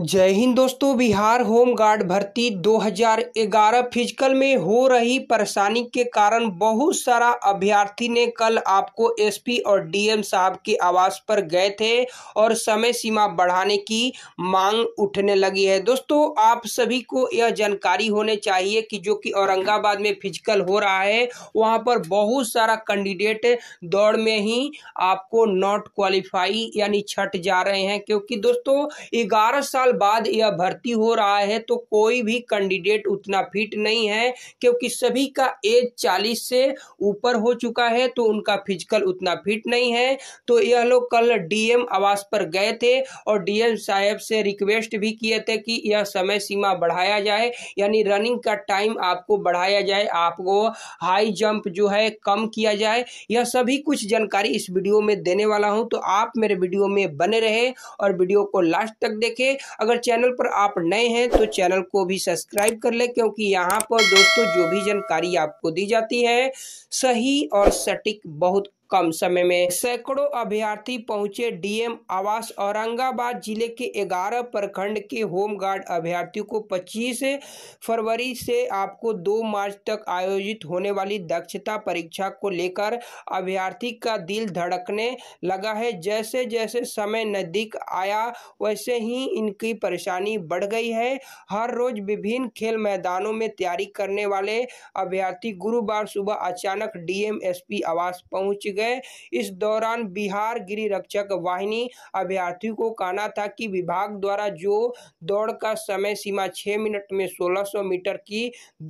जय हिंद दोस्तों Bihar home guard भर्ती 2011 फिजिकल में हो रही परेशानी के कारण बहुत सारा अभ्यर्थी ने कल आपको एसपी और डीएम साहब के आवास पर गए थे और समय सीमा बढ़ाने की मांग उठने लगी है दोस्तों आप सभी को यह जानकारी होने चाहिए कि जो कि औरंगाबाद में फिजिकल हो रहा है वहां पर बहुत सारा कैंडिडेट दौड़ में ही आपको नॉट क्वालिफाई यानी छट जा रहे हैं क्योंकि दोस्तों ग्यारह साल साल बाद यह भर्ती हो रहा है तो कोई भी कैंडिडेट उतना फिट नहीं है क्योंकि सभी का एज चालीस से ऊपर हो चुका है तो उनका फिजिकल उतना फिट नहीं है तो यह लोग कल डीएम आवास पर गए थे और डीएम साहब से रिक्वेस्ट भी किए थे कि यह समय सीमा बढ़ाया जाए यानी रनिंग का टाइम आपको बढ़ाया जाए आपको हाई जंप जो है कम किया जाए यह सभी कुछ जानकारी इस वीडियो में देने वाला हूं तो आप मेरे वीडियो में बने रहे और वीडियो को लास्ट तक देखें अगर चैनल पर आप नए हैं तो चैनल को भी सब्सक्राइब कर लें क्योंकि यहाँ पर दोस्तों जो भी जानकारी आपको दी जाती है सही और सटीक बहुत कम समय में सैकड़ों अभ्यर्थी पहुंचे डीएम आवास औरंगाबाद जिले के 11 प्रखंड के होमगार्ड अभ्यर्थियों को 25 फरवरी से आपको 2 मार्च तक आयोजित होने वाली दक्षता परीक्षा को लेकर अभ्यर्थी का दिल धड़कने लगा है जैसे जैसे समय नजदीक आया वैसे ही इनकी परेशानी बढ़ गई है हर रोज विभिन्न खेल मैदानों में तैयारी करने वाले अभ्यर्थी गुरुवार सुबह अचानक डीएम एस आवास पहुंच गए इस दौरान बिहार गिरी रक्षक वाहिनी अभ्यर्थियों को कहना था कि विभाग द्वारा जो दौड़ का समय सीमा छः मिनट में 1600 मीटर की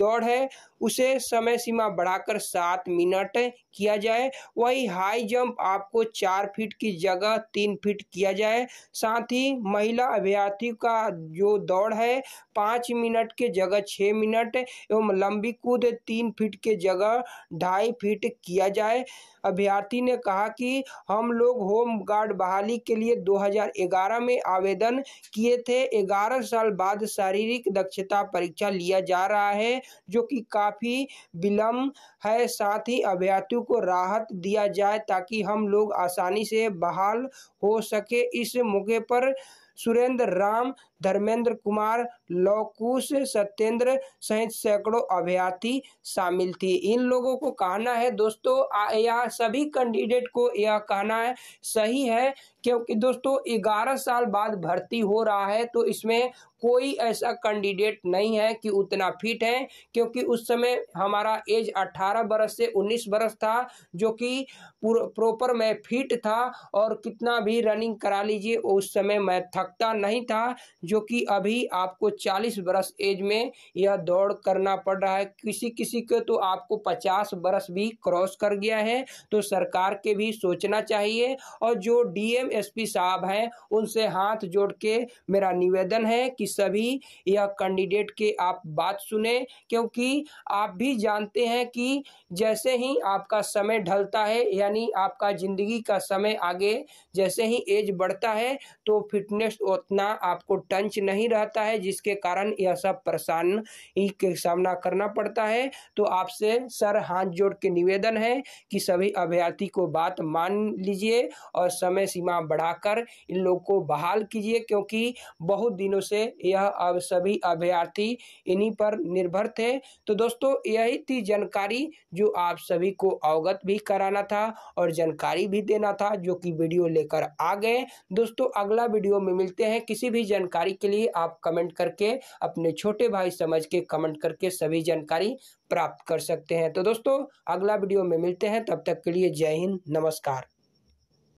दौड़ है उसे समय सीमा बढ़ाकर सात मिनट किया जाए वही हाई जंप आपको चार फीट की जगह तीन फीट किया जाए साथ ही महिला अभ्यार्थी का जो दौड़ है पाँच मिनट के जगह छः मिनट एवं लंबी कूद तीन फीट के जगह ढाई फीट किया जाए अभ्यास विद्यार्थी ने कहा कि हम लोग होम गार्ड बहाली के लिए 2011 में आवेदन किए थे 11 साल बाद शारीरिक दक्षता परीक्षा लिया जा रहा है जो कि काफ़ी विलम्ब है साथ ही अभ्यर्थियों को राहत दिया जाए ताकि हम लोग आसानी से बहाल हो सके इस मौके पर सुरेंद्र राम धर्मेंद्र कुमार लौकुश सत्येंद्र सहित सैकड़ों अभ्यर्थी शामिल थी इन लोगों को कहना है दोस्तों यह सभी कैंडिडेट को यह कहना है सही है क्योंकि दोस्तों ग्यारह साल बाद भर्ती हो रहा है तो इसमें कोई ऐसा कैंडिडेट नहीं है कि उतना फिट है क्योंकि उस समय हमारा एज 18 बरस से 19 बरस था जो कि प्रॉपर मैं फिट था और कितना भी रनिंग करा लीजिए उस समय मैं थकता नहीं था जो कि अभी आपको चालीस बरस एज में यह दौड़ करना पड़ रहा है किसी किसी के तो आपको पचास बरस भी क्रॉस कर गया है तो सरकार के भी सोचना चाहिए और जो डीएमएसपी साहब हैं उनसे हाथ जोड़ के मेरा निवेदन है कि सभी यह कैंडिडेट के आप बात सुने क्योंकि आप भी जानते हैं कि जैसे ही आपका समय ढलता है यानी आपका ज़िंदगी का समय आगे जैसे ही एज बढ़ता है तो फिटनेस उतना आपको टंच नहीं रहता है जिसके जिसके कारण यह सब परेशानी के सामना करना पड़ता है तो आपसे सर हाथ जोड़ के निवेदन है कि सभी अभ्यर्थी को बात मान लीजिए और समय सीमा बढ़ाकर इन लोग को बहाल कीजिए क्योंकि बहुत दिनों से यह अब सभी अभ्यर्थी इन्हीं पर निर्भर थे तो दोस्तों यही थी जानकारी जो आप सभी को अवगत भी कराना था और जानकारी भी देना था जो कि वीडियो लेकर आ गए दोस्तों अगला वीडियो में मिलते हैं किसी भी जानकारी के लिए आप कमेंट करके करके अपने छोटे भाई समझ के कमेंट करके सभी जानकारी प्राप्त कर सकते हैं तो दोस्तों अगला वीडियो में मिलते हैं तब तक के लिए जय हिंद नमस्कार